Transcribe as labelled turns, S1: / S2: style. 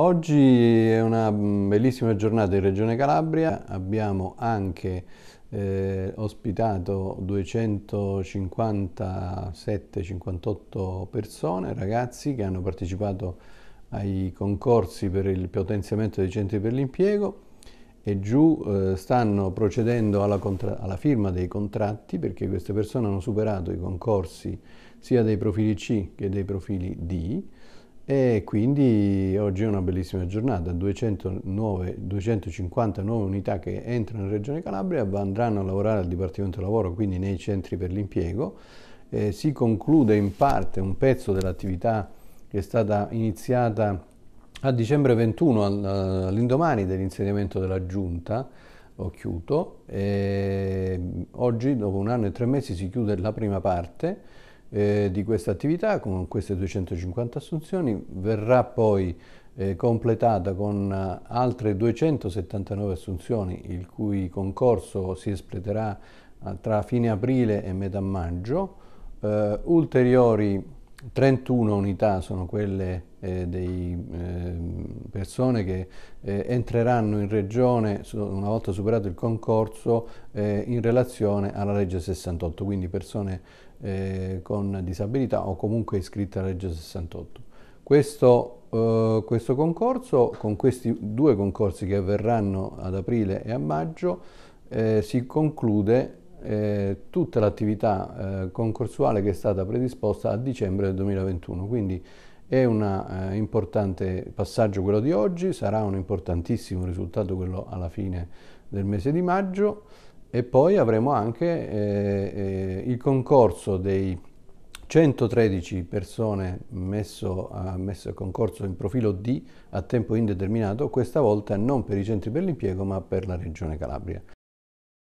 S1: Oggi è una mm, bellissima giornata in Regione Calabria, abbiamo anche eh, ospitato 257-58 persone, ragazzi che hanno partecipato ai concorsi per il potenziamento dei centri per l'impiego e giù eh, stanno procedendo alla, alla, firma dei contratti perché queste persone hanno superato i concorsi sia dei profili C che dei profili D e quindi oggi è una bellissima giornata, 209, 259 unità che entrano in Regione Calabria andranno a lavorare al Dipartimento Lavoro, quindi nei centri per l'impiego. Eh, si conclude in parte un pezzo dell'attività che è stata iniziata a dicembre 21 all'indomani dell'insediamento della giunta ho chiuso oggi dopo un anno e tre mesi si chiude la prima parte eh, di questa attività con queste 250 assunzioni verrà poi eh, completata con eh, altre 279 assunzioni il cui concorso si espleterà eh, tra fine aprile e metà maggio. Eh, ulteriori 31 unità sono quelle eh, dei eh, persone che eh, entreranno in regione una volta superato il concorso eh, in relazione alla legge 68, quindi persone eh, con disabilità o comunque iscritte alla legge 68. Questo, eh, questo concorso, con questi due concorsi che avverranno ad aprile e a maggio, eh, si conclude eh, tutta l'attività eh, concorsuale che è stata predisposta a dicembre del 2021, quindi è un eh, importante passaggio quello di oggi, sarà un importantissimo risultato quello alla fine del mese di maggio e poi avremo anche eh, eh il concorso dei 113 persone messo a, eh, messo a concorso in profilo D a tempo indeterminato, questa volta non per i centri per l'impiego ma per la Regione Calabria.